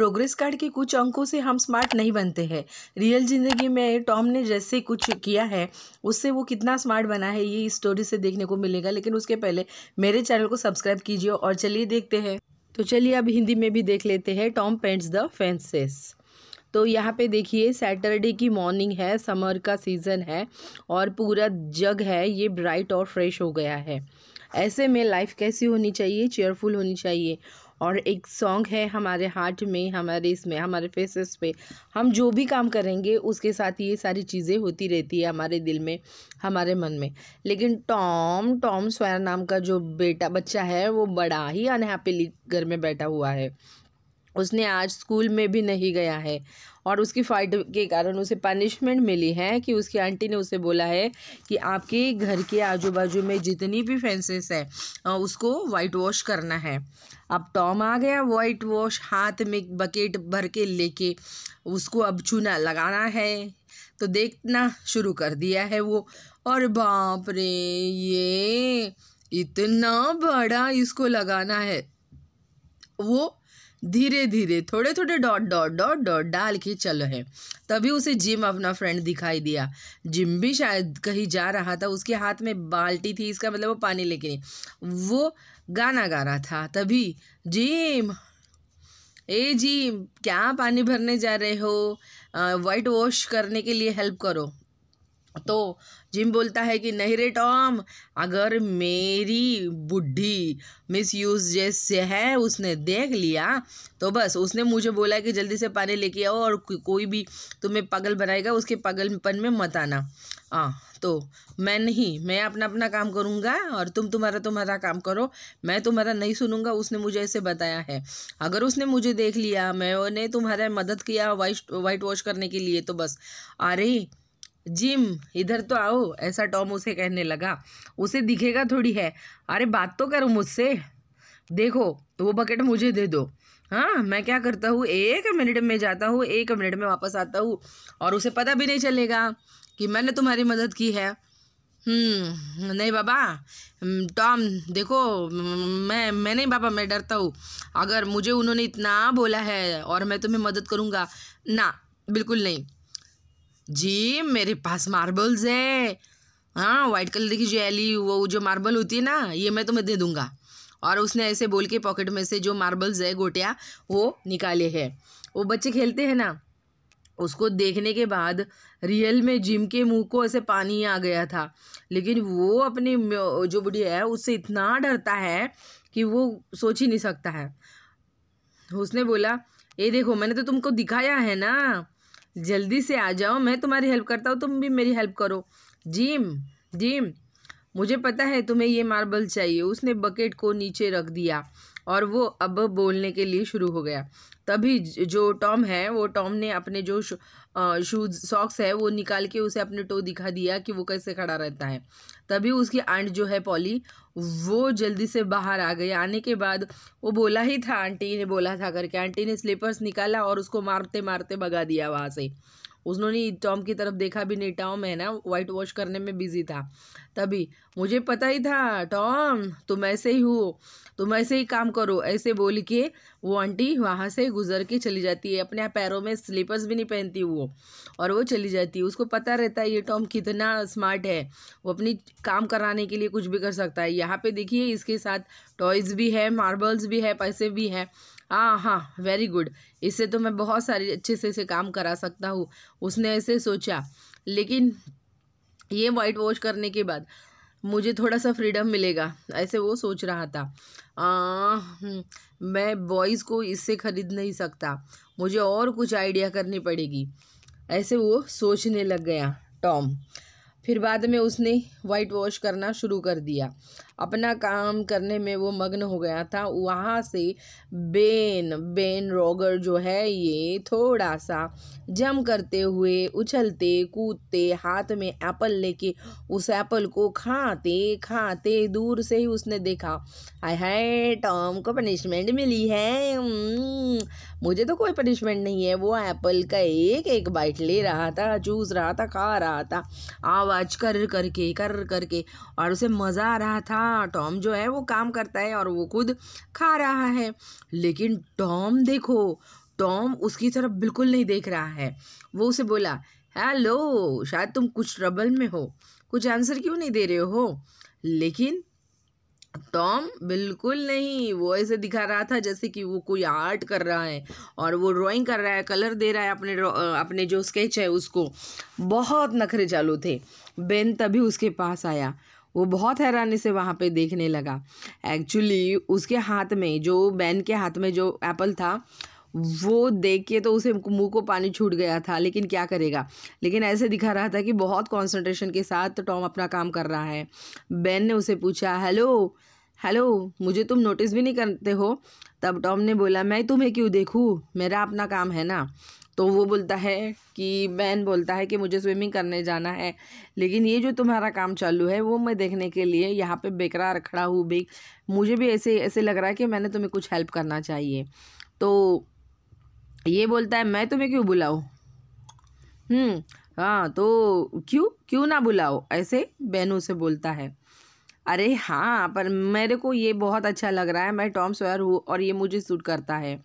progress card के कुछ अंकों से हम स्मार्ट नहीं बनते हैं रियल ज़िंदगी में टॉम ने जैसे कुछ किया है उससे वो कितना स्मार्ट बना है ये इस स्टोरी से देखने को मिलेगा लेकिन उसके पहले मेरे चैनल को सब्सक्राइब कीजिए और चलिए देखते हैं तो चलिए अब हिंदी में भी देख लेते हैं टॉम पेंट्स द फेंसेस तो यहाँ पे देखिए सैटरडे की मॉर्निंग है समर का सीज़न है और पूरा जग है ये ब्राइट और फ्रेश हो गया है ऐसे में लाइफ कैसी होनी चाहिए चेयरफुल होनी चाहिए और एक सॉन्ग है हमारे हार्ट में हमारे इसमें हमारे फेसेस पे हम जो भी काम करेंगे उसके साथ ये सारी चीज़ें होती रहती है हमारे दिल में हमारे मन में लेकिन टॉम टॉम स्वयं नाम का जो बेटा बच्चा है वो बड़ा ही अनहैप्पीली घर में बैठा हुआ है उसने आज स्कूल में भी नहीं गया है और उसकी फाइट के कारण उसे पनिशमेंट मिली है कि उसकी आंटी ने उसे बोला है कि आपके घर के आजू बाजू में जितनी भी फेंसेस है उसको वाइट वॉश करना है अब टॉम आ गया वाइट वॉश हाथ में बकेट भर के लेके उसको अब चूना लगाना है तो देखना शुरू कर दिया है वो और बाप रे ये इतना बड़ा इसको लगाना है वो धीरे धीरे थोड़े थोड़े डॉट डॉट डॉट डॉट डाल के चल रहे तभी उसे जिम अपना फ्रेंड दिखाई दिया जिम भी शायद कहीं जा रहा था उसके हाथ में बाल्टी थी इसका मतलब वो पानी लेके नहीं वो गाना गा रहा था तभी जिम ए जिम क्या पानी भरने जा रहे हो वाइट वॉश करने के लिए हेल्प करो तो जिम बोलता है कि नहीं रे टॉम अगर मेरी बुढ़ी मिस यूज जैसे है उसने देख लिया तो बस उसने मुझे बोला कि जल्दी से पानी लेके आओ और कोई भी तुम्हें पागल बनाएगा उसके पागलपन में मत आना हाँ तो मैं नहीं मैं अपना अपना काम करूँगा और तुम तुम्हारा तुम्हारा काम करो मैं तुम्हारा नहीं सुनूंगा उसने मुझे ऐसे बताया है अगर उसने मुझे देख लिया मैंने तुम्हारा मदद किया वाइट वाइट वॉश करने के लिए तो बस अरे जिम इधर तो आओ ऐसा टॉम उसे कहने लगा उसे दिखेगा थोड़ी है अरे बात तो करो मुझसे देखो वो बकेट मुझे दे दो हाँ मैं क्या करता हूँ एक मिनट में जाता हूँ एक मिनट में वापस आता हूँ और उसे पता भी नहीं चलेगा कि मैंने तुम्हारी मदद की है हम्म, नहीं बाबा हम्म, टॉम देखो मैं मैं नहीं बाबा मैं डरता हूँ अगर मुझे उन्होंने इतना बोला है और मैं तुम्हें मदद करूँगा ना बिल्कुल नहीं जी मेरे पास मार्बल्स हैं हाँ वाइट कलर की ज्वेली वो जो मार्बल होती है ना ये मैं तुम्हें दे दूंगा और उसने ऐसे बोल के पॉकेट में से जो मार्बल्स है गोटिया वो निकाले हैं वो बच्चे खेलते हैं ना उसको देखने के बाद रियल में जिम के मुंह को ऐसे पानी आ गया था लेकिन वो अपनी जो बुढ़ी है उससे इतना डरता है कि वो सोच ही नहीं सकता है उसने बोला ये देखो मैंने तो तुमको दिखाया है ना जल्दी से आ जाओ मैं तुम्हारी हेल्प करता हूँ तुम भी मेरी हेल्प करो जिम जिम मुझे पता है तुम्हें ये मार्बल चाहिए उसने बकेट को नीचे रख दिया और वो अब बोलने के लिए शुरू हो गया तभी जो टॉम है वो टॉम ने अपने जो शूज़ सॉक्स है वो निकाल के उसे अपने टो दिखा दिया कि वो कैसे खड़ा रहता है तभी उसकी आंट जो है पॉली वो जल्दी से बाहर आ गई आने के बाद वो बोला ही था आंटी ने बोला था करके आंटी ने स्लीपर्स निकाला और उसको मारते मारते भगा दिया वहाँ से उसने टॉम की तरफ देखा भी नहीं टॉम है ना वाइट वॉश करने में बिजी था तभी मुझे पता ही था टॉम तुम ऐसे ही हो तुम ऐसे ही काम करो ऐसे बोल के वो आंटी वहाँ से गुजर के चली जाती है अपने पैरों में स्लीपर्स भी नहीं पहनती वो और वो चली जाती है उसको पता रहता है ये टॉम कितना स्मार्ट है वो अपनी काम कराने के लिए कुछ भी कर सकता है यहाँ पे देखिए इसके साथ टॉयज़ भी है मार्बल्स भी है पैसे भी हैं हाँ हाँ वेरी गुड इससे तो मैं बहुत सारे अच्छे से इसे काम करा सकता हूँ उसने ऐसे सोचा लेकिन ये वाइट वॉश करने के बाद मुझे थोड़ा सा फ्रीडम मिलेगा ऐसे वो सोच रहा था आ, हम्म, मैं बॉयज़ को इससे ख़रीद नहीं सकता मुझे और कुछ आइडिया करनी पड़ेगी ऐसे वो सोचने लग गया टॉम फिर बाद में उसने वाइट वॉश करना शुरू कर दिया अपना काम करने में वो मग्न हो गया था वहाँ से बेन बेन रॉगर जो है ये थोड़ा सा जम करते हुए उछलते कूदते हाथ में एप्पल लेके उस एप्पल को खाते खाते दूर से ही उसने देखा आई हाय टॉम को पनिशमेंट मिली है हम्म, मुझे तो कोई पनिशमेंट नहीं है वो एप्पल का एक एक बाइट ले रहा था चूस रहा था खा रहा था आवाज आवाज़ कर करके कर करके और उसे मज़ा आ रहा था टॉम जो है वो काम करता है और वो खुद खा रहा है लेकिन टॉम देखो टॉम उसकी तरफ बिल्कुल नहीं देख रहा है वो उसे बोला हेलो शायद तुम कुछ ट्रबल में हो कुछ आंसर क्यों नहीं दे रहे हो लेकिन टॉम बिल्कुल नहीं वो ऐसे दिखा रहा था जैसे कि वो कोई आर्ट कर रहा है और वो ड्राइंग कर रहा है कलर दे रहा है अपने अपने जो स्केच है उसको बहुत नखरे चालू थे बेन तभी उसके पास आया वो बहुत हैरानी से वहाँ पे देखने लगा एक्चुअली उसके हाथ में जो बैन के हाथ में जो एप्पल था वो देख के तो उसे मुंह को पानी छूट गया था लेकिन क्या करेगा लेकिन ऐसे दिखा रहा था कि बहुत कॉन्सेंट्रेशन के साथ टॉम अपना काम कर रहा है बेन ने उसे पूछा हेलो हेलो मुझे तुम नोटिस भी नहीं करते हो तब टॉम ने बोला मैं तुम्हें क्यों देखूँ मेरा अपना काम है ना तो वो बोलता है कि बैन बोलता है कि मुझे स्विमिंग करने जाना है लेकिन ये जो तुम्हारा काम चालू है वो मैं देखने के लिए यहाँ पे बेकरार खड़ा हूँ बे मुझे भी ऐसे ऐसे लग रहा है कि मैंने तुम्हें कुछ हेल्प करना चाहिए तो ये बोलता है मैं तुम्हें क्यों हम्म हाँ तो क्यों क्यों ना बुलाओ ऐसे बहनों से बोलता है अरे हाँ पर मेरे को ये बहुत अच्छा लग रहा है मैं टॉम सोयर हूँ और ये मुझे सूट करता है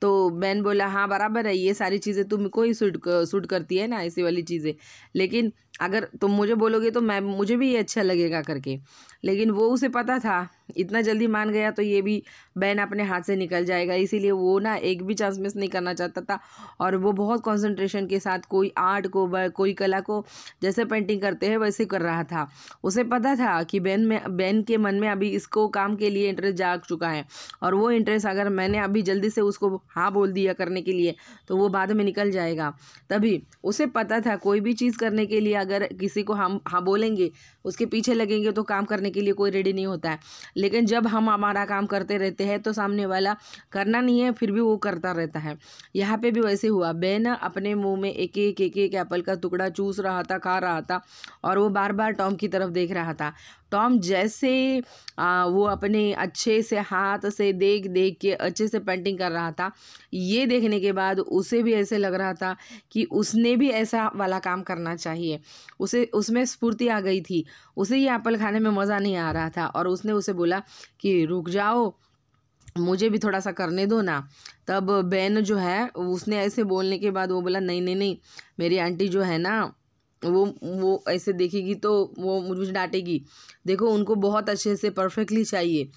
तो बहन बोला हाँ बराबर है ये सारी चीज़ें तुमको ही सूट सूट करती है ना ऐसी वाली चीज़ें लेकिन अगर तुम मुझे बोलोगे तो मैं मुझे भी ये अच्छा लगेगा करके लेकिन वो उसे पता था इतना जल्दी मान गया तो ये भी बहन अपने हाथ से निकल जाएगा इसीलिए वो ना एक भी चांस मिस नहीं करना चाहता था और वो बहुत कंसंट्रेशन के साथ कोई आर्ट को कोई कला को जैसे पेंटिंग करते हैं वैसे कर रहा था उसे पता था कि बहन में बहन के मन में अभी इसको काम के लिए इंटरेस्ट जाग चुका है और वो इंटरेस्ट अगर मैंने अभी जल्दी से उसको हाँ बोल दिया करने के लिए तो वो बाद में निकल जाएगा तभी उसे पता था कोई भी चीज़ करने के लिए अगर किसी को हम हाँ बोलेंगे उसके पीछे लगेंगे तो काम करने के लिए कोई रेडी नहीं होता है लेकिन जब हम हमारा काम करते रहते हैं तो सामने वाला करना नहीं है फिर भी वो करता रहता है यहाँ पे भी वैसे हुआ बेन अपने मुंह में एक एक एक एक एप्पल का टुकड़ा चूस रहा था खा रहा था और वो बार बार टॉम की तरफ देख रहा था टॉम जैसे आ, वो अपने अच्छे से हाथ से देख देख के अच्छे से पेंटिंग कर रहा था ये देखने के बाद उसे भी ऐसे लग रहा था कि उसने भी ऐसा वाला काम करना चाहिए उसे उसमें स्फूर्ति आ गई थी उसे ये एप्पल खाने में मज़ा नहीं आ रहा था और उसने उसे बोला कि रुक जाओ मुझे भी थोड़ा सा करने दो ना तब बहन जो है उसने ऐसे बोलने के बाद वो बोला नहीं नहीं नहीं मेरी आंटी जो है ना वो वो ऐसे देखेगी तो वो मुझे डांटेगी देखो उनको बहुत अच्छे से परफेक्टली चाहिए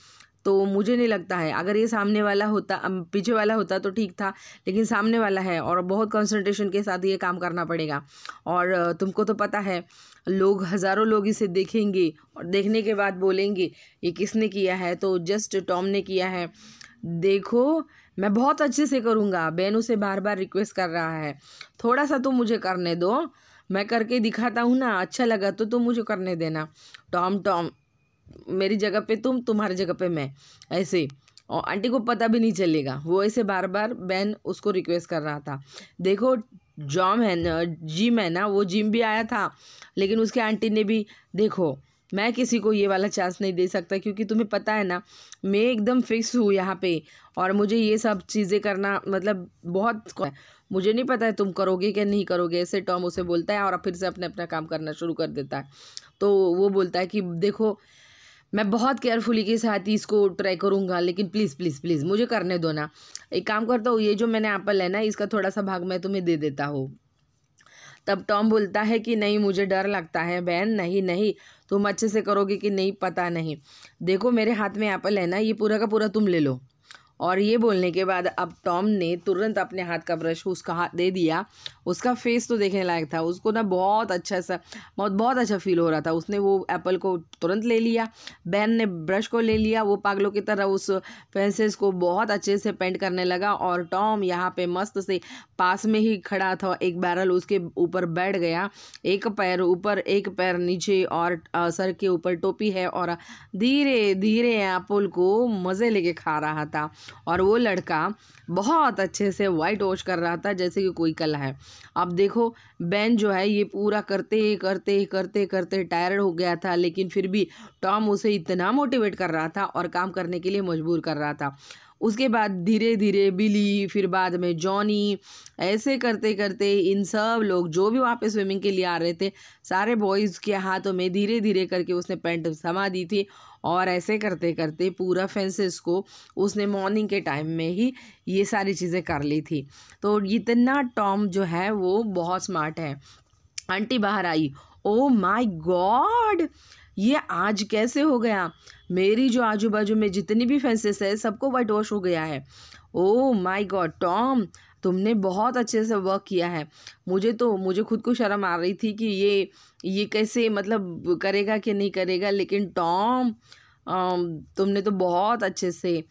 तो मुझे नहीं लगता है अगर ये सामने वाला होता पीछे वाला होता तो ठीक था लेकिन सामने वाला है और बहुत कंसंट्रेशन के साथ ये काम करना पड़ेगा और तुमको तो पता है लोग हज़ारों लोग इसे देखेंगे और देखने के बाद बोलेंगे ये किसने किया है तो जस्ट टॉम ने किया है देखो मैं बहुत अच्छे से करूँगा बेन उसे बार बार रिक्वेस्ट कर रहा है थोड़ा सा तो मुझे करने दो मैं करके दिखाता हूँ ना अच्छा लगा तो तुम तो मुझे करने देना टॉम टॉम मेरी जगह पे तुम तुम्हारी जगह पे मैं ऐसे और आंटी को पता भी नहीं चलेगा वो ऐसे बार बार बैन उसको रिक्वेस्ट कर रहा था देखो जॉम है ना जिम है ना वो जिम भी आया था लेकिन उसके आंटी ने भी देखो मैं किसी को ये वाला चांस नहीं दे सकता क्योंकि तुम्हें पता है ना मैं एकदम फिक्स हूँ यहाँ पे और मुझे ये सब चीज़ें करना मतलब बहुत मुझे नहीं पता है तुम करोगे क्या नहीं करोगे ऐसे टॉम उसे बोलता है और फिर से अपने अपना काम करना शुरू कर देता है तो वो बोलता है कि देखो मैं बहुत केयरफुली के साथ ही इसको ट्राई करूँगा लेकिन प्लीज़ प्लीज़ प्लीज़ मुझे करने दो ना एक काम करता हूँ ये जो मैंने एप्पल है ना इसका थोड़ा सा भाग मैं तुम्हें दे देता हूँ तब टॉम बोलता है कि नहीं मुझे डर लगता है बहन नहीं नहीं तुम अच्छे से करोगे कि नहीं पता नहीं देखो मेरे हाथ में एप्पल है ना ये पूरा का पूरा तुम ले लो और ये बोलने के बाद अब टॉम ने तुरंत अपने हाथ का ब्रश उसका हाथ दे दिया उसका फेस तो देखने लायक था उसको ना बहुत अच्छा सा बहुत बहुत अच्छा फील हो रहा था उसने वो एप्पल को तुरंत ले लिया बहन ने ब्रश को ले लिया वो पागलों की तरह उस पेंसिल्स को बहुत अच्छे से पेंट करने लगा और टॉम यहाँ पे मस्त से पास में ही खड़ा था एक बैरल उसके ऊपर बैठ गया एक पैर ऊपर एक पैर नीचे और सर के ऊपर टोपी है और धीरे धीरे एप्पल को मज़े लेके खा रहा था और वो लड़का बहुत अच्छे से वाइट वॉश कर रहा था जैसे कि कोई कला है अब देखो बैन जो है ये पूरा करते ही करते ही करते करते टायर्ड हो गया था लेकिन फिर भी टॉम उसे इतना मोटिवेट कर रहा था और काम करने के लिए मजबूर कर रहा था उसके बाद धीरे धीरे बिली फिर बाद में जॉनी ऐसे करते करते इन सब लोग जो भी वहाँ पे स्विमिंग के लिए आ रहे थे सारे बॉयज़ के हाथों में धीरे धीरे करके उसने पेंट समा दी थी और ऐसे करते करते पूरा फेंसेस को उसने मॉर्निंग के टाइम में ही ये सारी चीज़ें कर ली थी तो इतना टॉम जो है वो बहुत स्मार्ट है आंटी बाहर आई ओ माई गॉड ये आज कैसे हो गया मेरी जो आजू बाजू में जितनी भी फेंसेस है सबको वाइट वॉश हो गया है ओ माय गॉड टॉम तुमने बहुत अच्छे से वर्क किया है मुझे तो मुझे खुद को शर्म आ रही थी कि ये ये कैसे मतलब करेगा कि नहीं करेगा लेकिन टॉम तुमने तो बहुत अच्छे से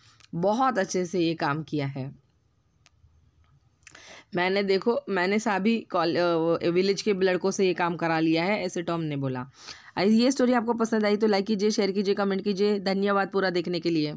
बहुत अच्छे से ये काम किया है मैंने देखो मैंने सभी विलेज के लड़कों से ये काम करा लिया है ऐसे टॉम ने बोला ये स्टोरी आपको पसंद आई तो लाइक कीजिए शेयर कीजिए कमेंट कीजिए धन्यवाद पूरा देखने के लिए